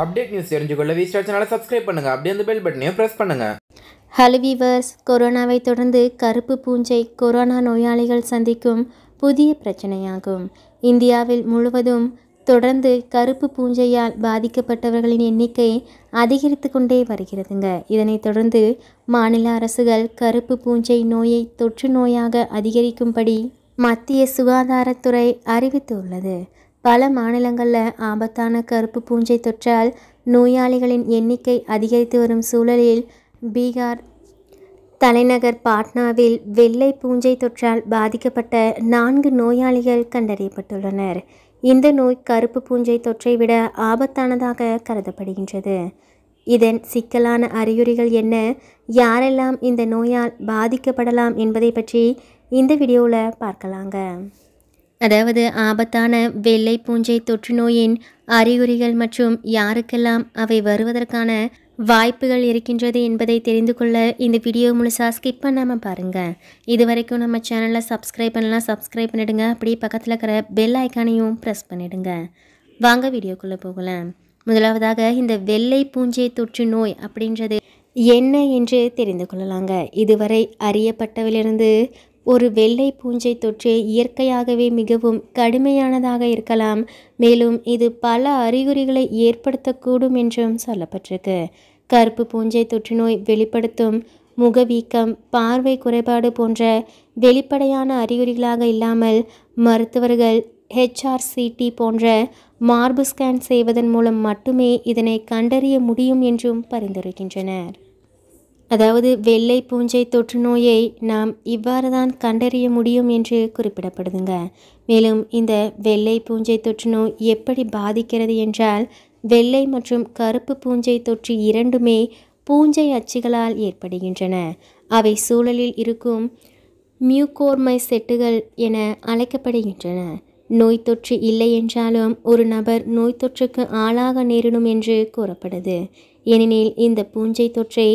update news தெரிஞ்சுக்கொள்ள V star சேனலை subscribe பண்ணுங்கள் அப்படியே அந்த பெல் பட்டனையும் ப்ரெஸ் பண்ணுங்கள் ஹலோ வீவர்ஸ் கொரோனாவை தொடர்ந்து கருப்பு பூஞ்சை கொரோனா நோயாளிகள் சந்திக்கும் புதிய பிரச்சனையாகும் இந்தியாவில் முழுவதும் தொடர்ந்து கருப்பு பூஞ்சையால் பாதிக்கப்பட்டவர்களின் எண்ணிக்கை அதிகரித்து கொண்டே வருகிறதுங்க இதனைத் தொடர்ந்து மாநில அரசுகள் கருப்பு பூஞ்சை நோயை தொற்று நோயாக அதிகரிக்கும்படி மத்திய சுகாதாரத்துறை அறிவித்துள்ளது பல மாநிலங்களில் ஆபத்தான கருப்பு பூஞ்சை தொற்றால் நோயாளிகளின் எண்ணிக்கை அதிகரித்து வரும் சூழலில் பீகார் தலைநகர் பாட்னாவில் வெள்ளை பூஞ்சை தொற்றால் பாதிக்கப்பட்ட நான்கு நோயாளிகள் கண்டறியப்பட்டுள்ளனர் இந்த நோய் கருப்பு பூஞ்சை தொற்றை விட ஆபத்தானதாக கருதப்படுகின்றது இதன் சிக்கலான அறிகுறிகள் என்ன யாரெல்லாம் இந்த நோயால் பாதிக்கப்படலாம் என்பதை பற்றி இந்த வீடியோவில் பார்க்கலாங்க அதாவது ஆபத்தான வெள்ளை பூஞ்சை தொற்று நோயின் அறிகுறிகள் மற்றும் யாருக்கெல்லாம் அவை வருவதற்கான வாய்ப்புகள் இருக்கின்றது என்பதை தெரிந்து கொள்ள இந்த வீடியோ முழுசாக ஸ்கிப் பண்ணாமல் பாருங்கள் இது வரைக்கும் நம்ம சேனலில் சப்ஸ்கிரைப் பண்ணலாம் சப்ஸ்கிரைப் பண்ணிடுங்க அப்படியே பக்கத்தில் இருக்கிற பெல் ஐக்கானையும் ப்ரெஸ் பண்ணிவிடுங்க வாங்க வீடியோக்குள்ளே போகலாம் முதலாவதாக இந்த வெள்ளை பூஞ்சை தொற்று நோய் அப்படின்றது என்ன என்று தெரிந்து கொள்ளலாங்க இதுவரை அறியப்பட்டவிலிருந்து ஒரு வெள்ளை பூஞ்சை தொற்று இயற்கையாகவே மிகவும் கடுமையானதாக இருக்கலாம் மேலும் இது பல அறிகுறிகளை ஏற்படுத்தக்கூடும் என்றும் சொல்லப்பட்டிருக்கு கருப்பு பூஞ்சை தொற்று நோய் வெளிப்படுத்தும் முகவீக்கம் பார்வை குறைபாடு போன்ற வெளிப்படையான அறிகுறிகளாக இல்லாமல் மருத்துவர்கள் ஹெச்ஆர்சிடி போன்ற மார்பு ஸ்கேன் செய்வதன் மூலம் மட்டுமே இதனை கண்டறிய முடியும் என்றும் பரிந்துரைக்கின்றனர் அதாவது வெள்ளை பூஞ்சை தொற்று நோயை நாம் இவ்வாறு தான் கண்டறிய முடியும் என்று குறிப்பிடப்படுதுங்க மேலும் இந்த வெள்ளை பூஞ்சை தொற்று நோய் எப்படி பாதிக்கிறது என்றால் வெள்ளை மற்றும் கருப்பு பூஞ்சை தொற்று இரண்டுமே பூஞ்சை அச்சுகளால் ஏற்படுகின்றன அவை சூழலில் இருக்கும் மியூகோர்மை செட்டுகள் என அழைக்கப்படுகின்றன நோய் தொற்று இல்லை என்றாலும் ஒரு நபர் நோய் தொற்றுக்கு ஆளாக நேரிடும் என்று கூறப்படுது ஏனெனில் இந்த பூஞ்சை தொற்றை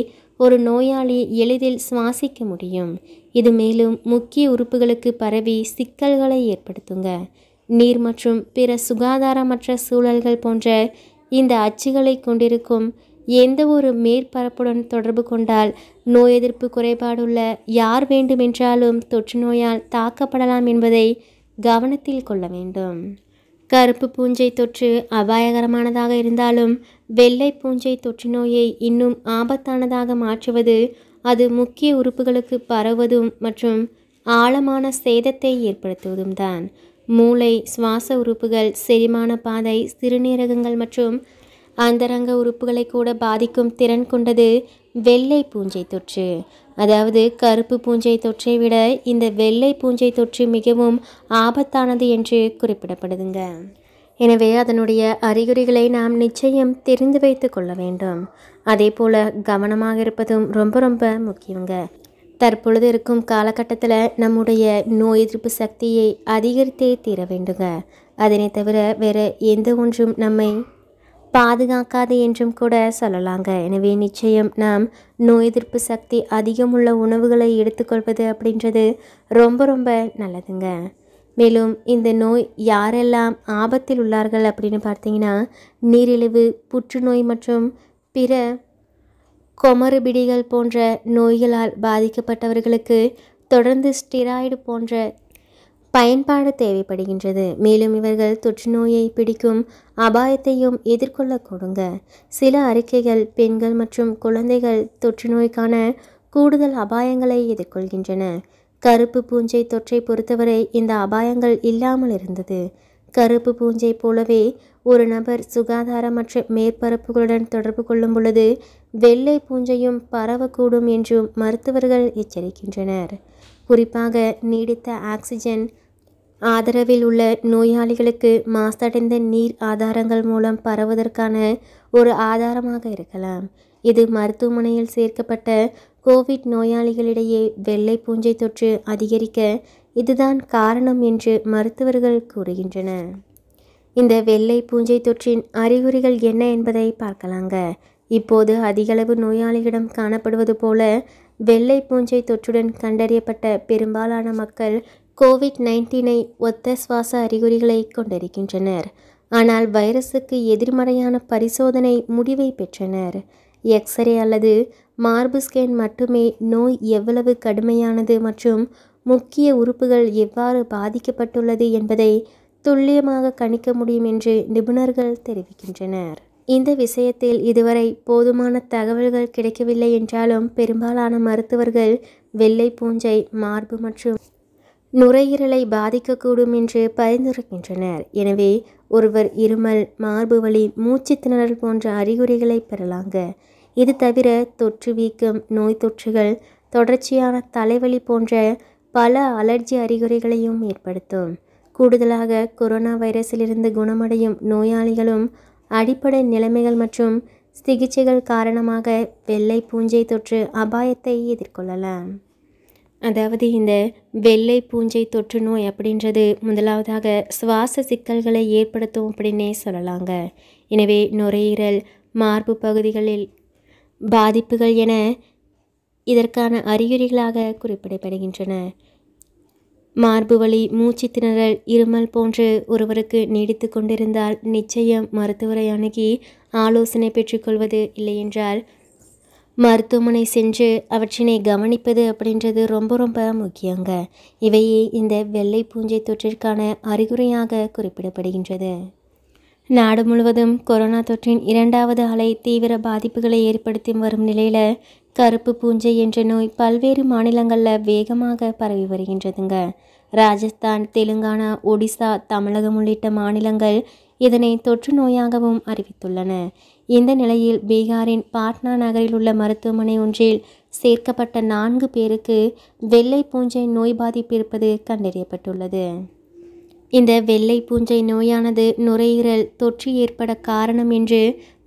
ஒரு நோயாளி எளிதில் சுவாசிக்க முடியும் இது மேலும் முக்கிய உறுப்புகளுக்கு பரவி சிக்கல்களை ஏற்படுத்துங்க நீர் மற்றும் பிற சுகாதாரமற்ற சூழல்கள் போன்ற இந்த அச்சுகளை கொண்டிருக்கும் எந்த ஒரு மேற்பரப்புடன் தொடர்பு கொண்டால் நோய் எதிர்ப்பு குறைபாடுள்ள யார் வேண்டுமென்றாலும் தொற்று நோயால் தாக்கப்படலாம் என்பதை கவனத்தில் கொள்ள வேண்டும் கருப்பு பூஞ்சை தொற்று அபாயகரமானதாக இருந்தாலும் வெள்ளை பூஞ்சை தொற்று நோயை இன்னும் ஆபத்தானதாக மாற்றுவது அது முக்கிய உறுப்புகளுக்கு பரவுவதும் மற்றும் ஆழமான சேதத்தை ஏற்படுத்துவதும் தான் மூளை சுவாச உறுப்புகள் செரிமான பாதை சிறுநீரகங்கள் மற்றும் அந்தரங்க உறுப்புகளை கூட பாதிக்கும் திறன் கொண்டது வெள்ளை பூஞ்சை தொற்று அதாவது கருப்பு பூஞ்சை தொற்றை விட இந்த வெள்ளை பூஞ்சை தொற்று மிகவும் ஆபத்தானது என்று குறிப்பிடப்படுதுங்க எனவே அதனுடைய அறிகுறிகளை நாம் நிச்சயம் தெரிந்து வைத்து கொள்ள வேண்டும் அதே போல் கவனமாக இருப்பதும் ரொம்ப ரொம்ப முக்கியங்க தற்பொழுது இருக்கும் காலகட்டத்தில் நம்முடைய நோய் எதிர்ப்பு சக்தியை அதிகரித்தே தீர வேண்டுங்க அதனை தவிர வேறு எந்த ஒன்றும் நம்மை பாதுகாக்காது என்றும் கூட சொல்லலாங்க எனவே நிச்சயம் நாம் நோய் எதிர்ப்பு சக்தி அதிகம் உள்ள உணவுகளை எடுத்துக்கொள்வது அப்படின்றது ரொம்ப ரொம்ப நல்லதுங்க மேலும் இந்த நோய் யாரெல்லாம் ஆபத்தில் உள்ளார்கள் அப்படின்னு பார்த்தீங்கன்னா நீரிழிவு புற்றுநோய் மற்றும் பிற கொமறுபிடிகள் போன்ற நோய்களால் பாதிக்கப்பட்டவர்களுக்கு தொடர்ந்து ஸ்டிராய்டு போன்ற பயன்பாடு தேவைப்படுகின்றது மேலும் இவர்கள் தொற்று நோயை பிடிக்கும் அபாயத்தையும் எதிர்கொள்ள கொடுங்க சில அறிக்கைகள் பெண்கள் மற்றும் குழந்தைகள் தொற்று நோய்க்கான கூடுதல் அபாயங்களை எதிர்கொள்கின்றன கருப்பு பூஞ்சை தொற்றை பொறுத்தவரை இந்த அபாயங்கள் இல்லாமல் இருந்தது கருப்பு பூஞ்சை போலவே ஒரு நபர் சுகாதாரமற்ற மேற்பரப்புகளுடன் தொடர்பு கொள்ளும் பொழுது வெள்ளை பூஞ்சையும் பரவக்கூடும் என்றும் மருத்துவர்கள் எச்சரிக்கின்றனர் குறிப்பாக நீடித்த ஆக்சிஜன் ஆதரவில் உள்ள நோயாளிகளுக்கு மாசடைந்த நீர் ஆதாரங்கள் மூலம் பரவுவதற்கான ஒரு ஆதாரமாக இருக்கலாம் இது மருத்துவமனையில் சேர்க்கப்பட்ட கோவிட் நோயாளிகளிடையே வெள்ளை பூஞ்சை தொற்று அதிகரிக்க இதுதான் காரணம் என்று மருத்துவர்கள் கூறுகின்றன இந்த வெள்ளை பூஞ்சை தொற்றின் அறிகுறிகள் என்ன என்பதை பார்க்கலாங்க இப்போது அதிகளவு நோயாளிகளிடம் காணப்படுவது போல வெள்ளை பூஞ்சை தொற்றுடன் கண்டறியப்பட்ட பெரும்பாலான மக்கள் கோவிட் நைன்டீனை ஒத்த சுவாச அறிகுறிகளை கொண்டிருக்கின்றனர் ஆனால் வைரஸுக்கு எதிர்மறையான பரிசோதனை முடிவை பெற்றனர் எக்ஸ்ரே அல்லது மார்பு ஸ்கேன் மட்டுமே நோய் எவ்வளவு கடுமையானது மற்றும் முக்கிய உறுப்புகள் எவ்வாறு பாதிக்கப்பட்டுள்ளது என்பதை துல்லியமாக கணிக்க முடியும் என்று நிபுணர்கள் தெரிவிக்கின்றனர் இந்த விஷயத்தில் இதுவரை போதுமான தகவல்கள் கிடைக்கவில்லை என்றாலும் பெரும்பாலான மருத்துவர்கள் வெள்ளை பூஞ்சை மார்பு மற்றும் நுரையீரலை பாதிக்கக்கூடும் என்று பரிந்துரைக்கின்றனர் எனவே ஒருவர் இருமல் மார்பு வழி மூச்சு திணறல் போன்ற அறிகுறிகளை பெறலாங்க இது தவிர தொற்று வீக்கம் நோய் தொற்றுகள் தொடர்ச்சியான தலைவலி போன்ற பல அலர்ஜி அறிகுறிகளையும் ஏற்படுத்தும் கூடுதலாக கொரோனா வைரஸிலிருந்து குணமடையும் நோயாளிகளும் அடிப்படை நிலைமைகள் மற்றும் சிகிச்சைகள் காரணமாக வெள்ளை பூஞ்சை தொற்று அபாயத்தை எதிர்கொள்ளலாம் அதாவது இந்த வெள்ளை பூஞ்சை தொற்று நோய் அப்படின்றது முதலாவதாக சுவாச சிக்கல்களை ஏற்படுத்தும் அப்படின்னே சொல்லலாங்க எனவே நுரையீரல் மார்பு பகுதிகளில் பாதிப்புகள் என இதற்கான அறிகுறிகளாக குறிப்பிடப்படுகின்றன மார்பு வழி மூச்சு திணறல் இருமல் போன்று ஒருவருக்கு நீடித்து கொண்டிருந்தால் நிச்சயம் மருத்துவரை அணுகி ஆலோசனை பெற்றுக்கொள்வது இல்லையென்றால் மருத்துவமனை சென்று அவற்றினை கவனிப்பது அப்படின்றது ரொம்ப ரொம்ப முக்கியங்க இவையே இந்த வெள்ளை பூஞ்சை தொற்றிற்கான அறிகுறியாக குறிப்பிடப்படுகின்றது நாடு முழுவதும் கொரோனா தொற்றின் இரண்டாவது அலை தீவிர பாதிப்புகளை ஏற்படுத்தி வரும் நிலையில் கருப்பு பூஞ்சை என்ற நோய் பல்வேறு மாநிலங்களில் வேகமாக பரவி வருகின்றதுங்க ராஜஸ்தான் தெலுங்கானா ஒடிசா தமிழகம் உள்ளிட்ட மாநிலங்கள் இதனை தொற்று நோயாகவும் அறிவித்துள்ளன இந்த நிலையில் பீகாரின் பாட்னா நகரில் உள்ள மருத்துவமனை ஒன்றில் சேர்க்கப்பட்ட நான்கு பேருக்கு வெள்ளை பூஞ்சை நோய் பாதிப்பு இருப்பது கண்டறியப்பட்டுள்ளது இந்த வெள்ளை பூஞ்சை நோயானது நுரையீரல் தொற்று ஏற்பட காரணம் என்று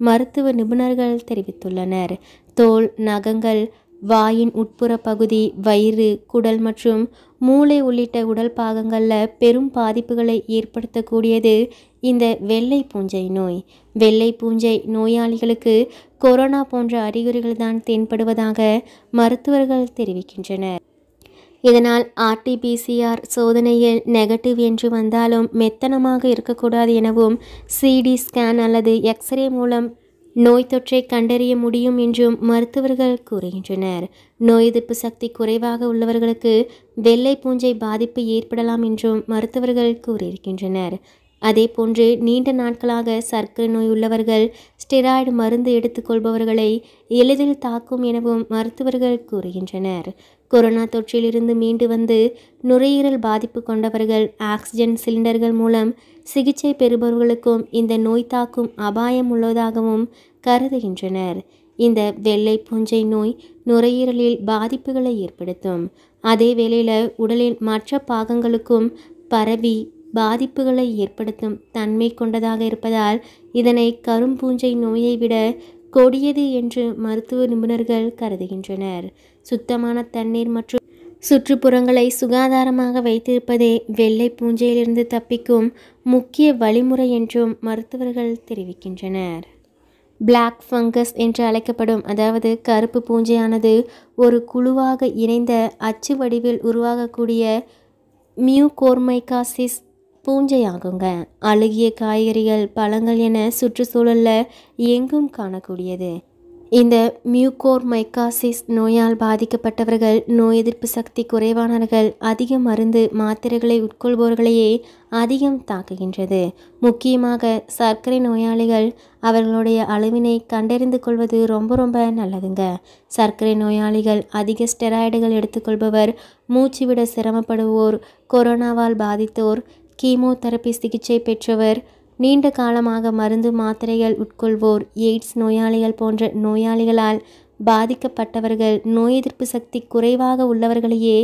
மருத்துவ நிபுணர்கள் தெரிவித்துள்ளனர் தோல் நகங்கள் வாயின் உட்புற பகுதி வயிறு குடல் மற்றும் மூளை உள்ளிட்ட உடல் பாகங்களில் பெரும் பாதிப்புகளை ஏற்படுத்தக்கூடியது இந்த வெள்ளை பூஞ்சை நோய் வெள்ளை பூஞ்சை நோயாளிகளுக்கு கொரோனா போன்ற அறிகுறிகள் தான் தென்படுவதாக மருத்துவர்கள் தெரிவிக்கின்றனர் இதனால் ஆர்டிபிசிஆர் சோதனையில் நெகட்டிவ் என்று வந்தாலும் மெத்தனமாக இருக்கக்கூடாது எனவும் சிடி ஸ்கேன் அல்லது எக்ஸ்ரே மூலம் நோய் தொற்றை கண்டறிய முடியும் என்றும் மருத்துவர்கள் கூறுகின்றனர் நோய் எதிர்ப்பு சக்தி குறைவாக உள்ளவர்களுக்கு வெள்ளை பூஞ்சை பாதிப்பு ஏற்படலாம் என்றும் மருத்துவர்கள் கூறியிருக்கின்றனர் அதே போன்று நீண்ட நாட்களாக சர்க்கரை நோய் உள்ளவர்கள் ஸ்டெராய்டு மருந்து எடுத்துக்கொள்பவர்களை எளிதில் தாக்கும் எனவும் மருத்துவர்கள் கூறுகின்றனர் கொரோனா தொற்றிலிருந்து மீண்டு வந்து நுரையீரல் பாதிப்பு கொண்டவர்கள் ஆக்சிஜன் சிலிண்டர்கள் மூலம் சிகிச்சை பெறுபவர்களுக்கும் இந்த நோய் தாக்கும் அபாயம் உள்ளதாகவும் கருதுகின்றனர் இந்த வெள்ளை பூஞ்சை நோய் நுரையீரலில் பாதிப்புகளை ஏற்படுத்தும் அதே வேளையில் உடலின் மற்ற பாகங்களுக்கும் பரவி பாதிப்புகளை ஏற்படுத்தும் தன்மை கொண்டதாக இருப்பதால் இதனை கரும்பூஞ்சை நோயை விட கொடியது என்று மருத்துவ நிபுணர்கள் கருதுகின்றனர் சுத்தமான தண்ணீர் மற்றும் சுற்றுப்புறங்களை சுகாதாரமாக வைத்திருப்பதே வெள்ளை பூஞ்சையிலிருந்து தப்பிக்கும் முக்கிய வழிமுறை என்றும் மருத்துவர்கள் தெரிவிக்கின்றனர் பிளாக் ஃபங்கஸ் என்று அழைக்கப்படும் அதாவது கருப்பு பூஞ்சையானது ஒரு குழுவாக இணைந்த அச்சு வடிவில் உருவாகக்கூடிய மியூகோர்மைகாசிஸ் பூஞ்சையாகுங்க அழுகிய காய்கறிகள் பழங்கள் என சுற்றுச்சூழலில் எங்கும் காணக்கூடியது இந்த மியூகோர் மைக்காசிஸ் நோயால் பாதிக்கப்பட்டவர்கள் நோய் எதிர்ப்பு சக்தி குறைவானவர்கள் அதிக மருந்து மாத்திரைகளை உட்கொள்பவர்களையே அதிகம் தாக்குகின்றது முக்கியமாக சர்க்கரை நோயாளிகள் அவர்களுடைய அளவினை கண்டறிந்து கொள்வது ரொம்ப ரொம்ப நல்லதுங்க சர்க்கரை நோயாளிகள் அதிக ஸ்டெராய்டுகள் எடுத்துக்கொள்பவர் மூச்சுவிட சிரமப்படுவோர் கொரோனாவால் பாதித்தோர் தெரப்பி சிகிச்சை பெற்றவர் நீண்ட காலமாக மருந்து மாத்திரைகள் உட்கொள்வோர் எய்ட்ஸ் நோயாளிகள் போன்ற நோயாளிகளால் பாதிக்கப்பட்டவர்கள் நோய் எதிர்ப்பு சக்தி குறைவாக உள்ளவர்களையே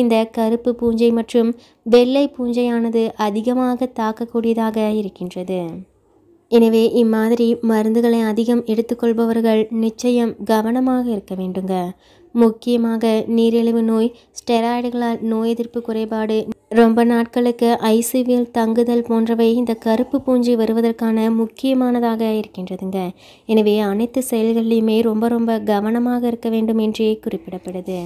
இந்த கருப்பு பூஞ்சை மற்றும் வெள்ளை பூஞ்சையானது அதிகமாக தாக்கக்கூடியதாக இருக்கின்றது எனவே இம்மாதிரி மருந்துகளை அதிகம் எடுத்துக்கொள்பவர்கள் நிச்சயம் கவனமாக இருக்க வேண்டுங்க முக்கியமாக நீரிழிவு நோய் ஸ்டெராய்டுகளால் நோய் எதிர்ப்பு குறைபாடு ரொம்ப நாட்களுக்கு ஐசிவியல் தங்குதல் போன்றவை இந்த கருப்பு பூஞ்சி வருவதற்கான முக்கியமானதாக இருக்கின்றதுங்க எனவே அனைத்து செயல்களிலையுமே ரொம்ப ரொம்ப கவனமாக இருக்க வேண்டும் என்றே குறிப்பிடப்படுது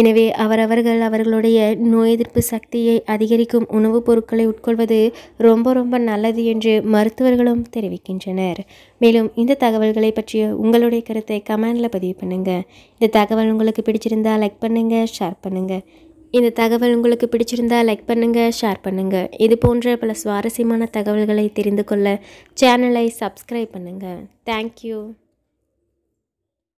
எனவே அவரவர்கள் அவர்களுடைய நோய் எதிர்ப்பு சக்தியை அதிகரிக்கும் உணவுப் பொருட்களை உட்கொள்வது ரொம்ப ரொம்ப நல்லது என்று மருத்துவர்களும் தெரிவிக்கின்றனர் மேலும் இந்த தகவல்களை பற்றிய உங்களுடைய கருத்தை கமெண்டில் பதிவு பண்ணுங்கள் இந்த தகவல் உங்களுக்கு பிடிச்சிருந்தால் லைக் பண்ணுங்கள் ஷேர் பண்ணுங்கள் இந்த தகவல் உங்களுக்கு பிடிச்சிருந்தால் லைக் பண்ணுங்கள் ஷேர் பண்ணுங்கள் இது போன்ற பல சுவாரஸ்யமான தகவல்களை தெரிந்து கொள்ள சேனலை சப்ஸ்கிரைப் பண்ணுங்கள் தேங்க்யூ